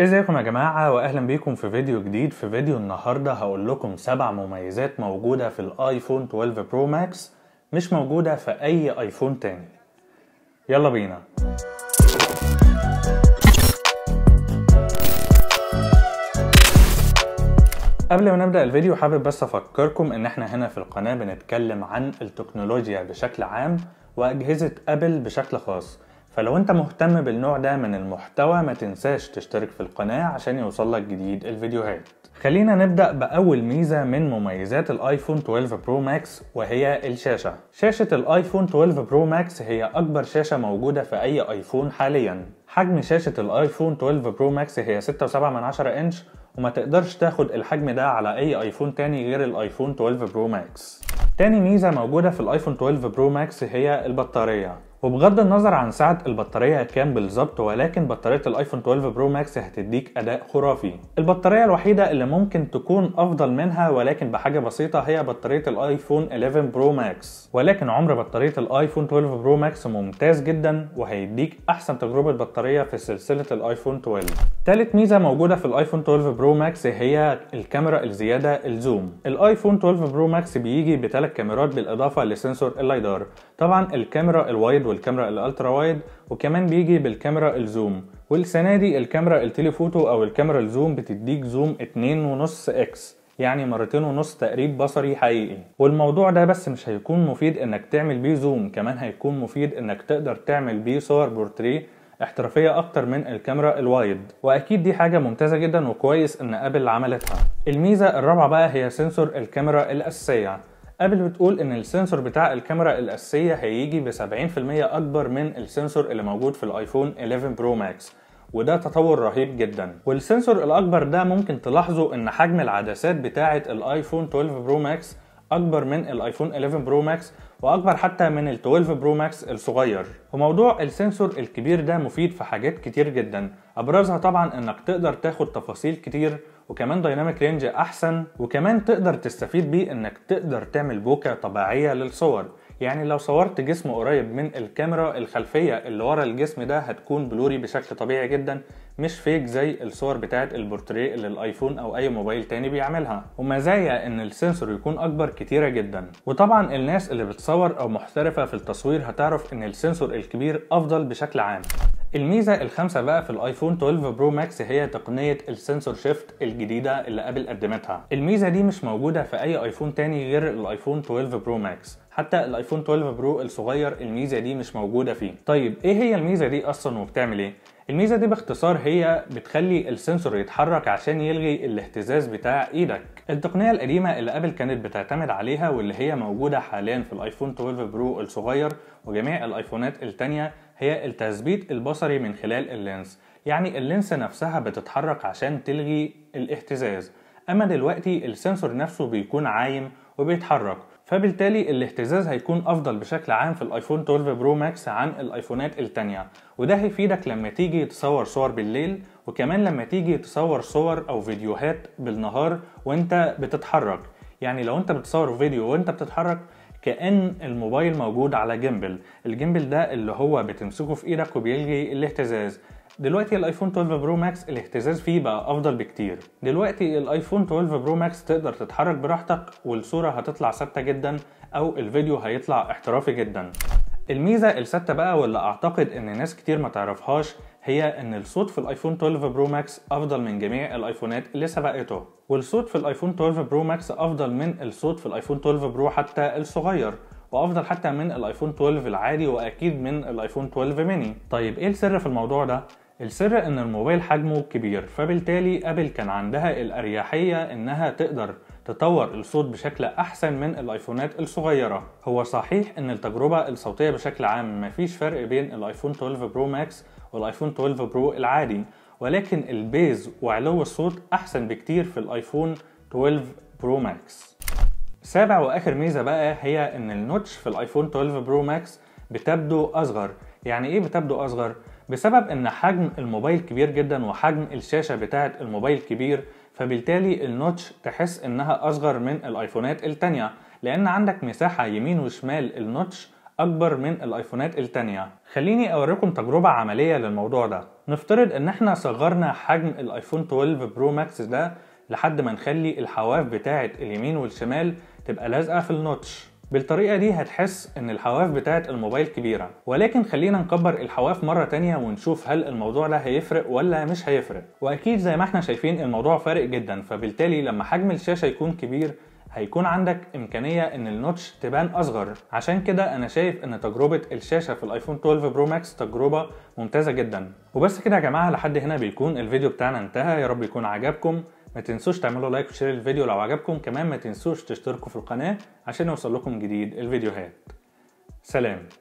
ازيكم يا جماعة واهلا بيكم في فيديو جديد في فيديو النهاردة هقول لكم سبع مميزات موجودة في الايفون 12 برو ماكس مش موجودة في اي ايفون تاني يلا بينا قبل ما نبدأ الفيديو حابب بس أفكركم إن إحنا هنا في القناة بنتكلم عن التكنولوجيا بشكل عام وأجهزة أبل بشكل خاص فلو انت مهتم بالنوع ده من المحتوى ما تنساش تشترك في القناة عشان يوصلك جديد الفيديوهات خلينا نبدأ بأول ميزة من مميزات الايفون 12 برو ماكس وهي الشاشة شاشة الايفون 12 برو ماكس هي أكبر شاشة موجودة في أي ايفون حاليا حجم شاشة الايفون 12 برو ماكس هي 6.7 انش وما تقدرش تاخد الحجم ده على أي ايفون تاني غير الايفون 12 برو ماكس تاني ميزة موجودة في الايفون 12 برو ماكس هي البطارية وبغض النظر عن سعة البطارية كام بالظبط ولكن بطارية الايفون 12 برو ماكس هتديك اداء خرافي البطارية الوحيدة اللي ممكن تكون افضل منها ولكن بحاجة بسيطة هي بطارية الايفون 11 برو ماكس ولكن عمر بطارية الايفون 12 برو ماكس ممتاز جدا وهيديك احسن تجربة بطارية في سلسلة الايفون 12 تالت ميزة موجودة في الايفون 12 برو ماكس هي الكاميرا الزيادة الزوم الايفون 12 برو ماكس بيجي بثلاث كاميرات بالاضافه لسنسور اللايدار طبعا الكاميرا الوايد والكاميرا الالترا وايد وكمان بيجي بالكاميرا الزوم والسنه دي الكاميرا التليفوتو او الكاميرا الزوم بتديك زوم 2.5 اكس يعني مرتين ونص تقريب بصري حقيقي والموضوع ده بس مش هيكون مفيد انك تعمل بيه زوم كمان هيكون مفيد انك تقدر تعمل بيه صور بورتريه احترافية أكتر من الكاميرا الوايد وأكيد دي حاجة ممتازة جدا وكويس إن أبل عملتها الميزة الرابعة بقى هي سنسور الكاميرا الأساسية قبل بتقول ان السنسور بتاع الكاميرا الاساسيه هيجي ب 70% اكبر من السنسور اللي موجود في الايفون 11 برو ماكس وده تطور رهيب جدا والسنسور الاكبر ده ممكن تلاحظوا ان حجم العدسات بتاعه الايفون 12 برو ماكس اكبر من الايفون 11 برو ماكس واكبر حتى من ال 12 برو ماكس الصغير وموضوع السنسور الكبير ده مفيد في حاجات كتير جدا ابرزها طبعا انك تقدر تاخد تفاصيل كتير وكمان دايناميك رينج احسن وكمان تقدر تستفيد بيه انك تقدر تعمل بوكة طبيعية للصور يعني لو صورت جسم قريب من الكاميرا الخلفية اللي ورا الجسم ده هتكون بلوري بشكل طبيعي جدا مش فيك زي الصور بتاعت البورتريه اللي الايفون او اي موبايل تاني بيعملها ومزايا ان السنسور يكون اكبر كتيرة جدا وطبعا الناس اللي بتصور او محترفة في التصوير هتعرف ان السنسور الكبير افضل بشكل عام الميزه الخامسه بقى في الايفون 12 برو ماكس هي تقنيه السنسور شيفت الجديده اللي ابل قدمتها الميزه دي مش موجوده في اي ايفون تاني غير الايفون 12 برو ماكس حتى الايفون 12 برو الصغير الميزه دي مش موجوده فيه طيب ايه هي الميزه دي اصلا وبتعمل ايه الميزه دي باختصار هي بتخلي السنسور يتحرك عشان يلغي الاهتزاز بتاع ايدك التقنيه القديمه اللي قبل كانت بتعتمد عليها واللي هي موجوده حاليا في الايفون 12 برو الصغير وجميع الايفونات التانية هي التثبيت البصري من خلال اللينس يعني اللينس نفسها بتتحرك عشان تلغي الاهتزاز اما دلوقتي السنسور نفسه بيكون عايم وبيتحرك فبالتالي الاهتزاز هيكون افضل بشكل عام في الايفون 12 برو ماكس عن الايفونات التانية وده هيفيدك لما تيجي تصور صور بالليل وكمان لما تيجي تصور صور او فيديوهات بالنهار وانت بتتحرك يعني لو انت بتصور فيديو وانت بتتحرك كأن الموبايل موجود على جيمبل الجيمبل ده اللي هو بتمسكه في ايدك وبيلغي الاهتزاز دلوقتي الايفون 12 برو ماكس الاهتزاز فيه بقى افضل بكتير دلوقتي الايفون 12 برو ماكس تقدر تتحرك براحتك والصورة هتطلع ثابتة جدا او الفيديو هيطلع احترافي جدا الميزه الثالثه بقى واللي اعتقد ان ناس كتير ما تعرفهاش هي ان الصوت في الايفون 12 برو ماكس افضل من جميع الايفونات اللي سبقته والصوت في الايفون 12 برو ماكس افضل من الصوت في الايفون 12 برو حتى الصغير وافضل حتى من الايفون 12 العادي واكيد من الايفون 12 ميني طيب ايه السر في الموضوع ده السر ان الموبايل حجمه كبير فبالتالي ابل كان عندها الاريحيه انها تقدر تطور الصوت بشكل أحسن من الآيفونات الصغيرة هو صحيح إن التجربة الصوتية بشكل عام مفيش فرق بين الآيفون 12 برو ماكس والآيفون 12 برو العادي ولكن البيز وعلو الصوت أحسن بكتير في الآيفون 12 برو ماكس سابع وآخر ميزة بقى هي إن النوتش في الآيفون 12 برو ماكس بتبدو أصغر يعني إيه بتبدو أصغر؟ بسبب إن حجم الموبايل كبير جدا وحجم الشاشة بتاعة الموبايل كبير فبالتالي النوتش تحس انها اصغر من الايفونات التانية لان عندك مساحة يمين وشمال النوتش اكبر من الايفونات التانية خليني اوريكم تجربة عملية للموضوع ده نفترض ان احنا صغرنا حجم الايفون 12 برو ماكس ده لحد ما نخلي الحواف بتاعة اليمين والشمال تبقى لازقة في النوتش بالطريقة دي هتحس ان الحواف بتاعة الموبايل كبيرة ولكن خلينا نكبر الحواف مرة تانية ونشوف هل الموضوع ده هيفرق ولا مش هيفرق واكيد زي ما احنا شايفين الموضوع فارق جدا فبالتالي لما حجم الشاشة يكون كبير هيكون عندك إمكانية إن النوتش تبان أصغر عشان كده أنا شايف إن تجربة الشاشة في الآيفون 12 برو ماكس تجربة ممتازة جدا وبس كده يا جماعة لحد هنا بيكون الفيديو بتاعنا انتهى يا رب يكون عجبكم ما تنسوش تعملوا لايك وشير الفيديو لو عجبكم كمان ما تنسوش تشتركوا في القناة عشان يوصل لكم جديد الفيديوهات سلام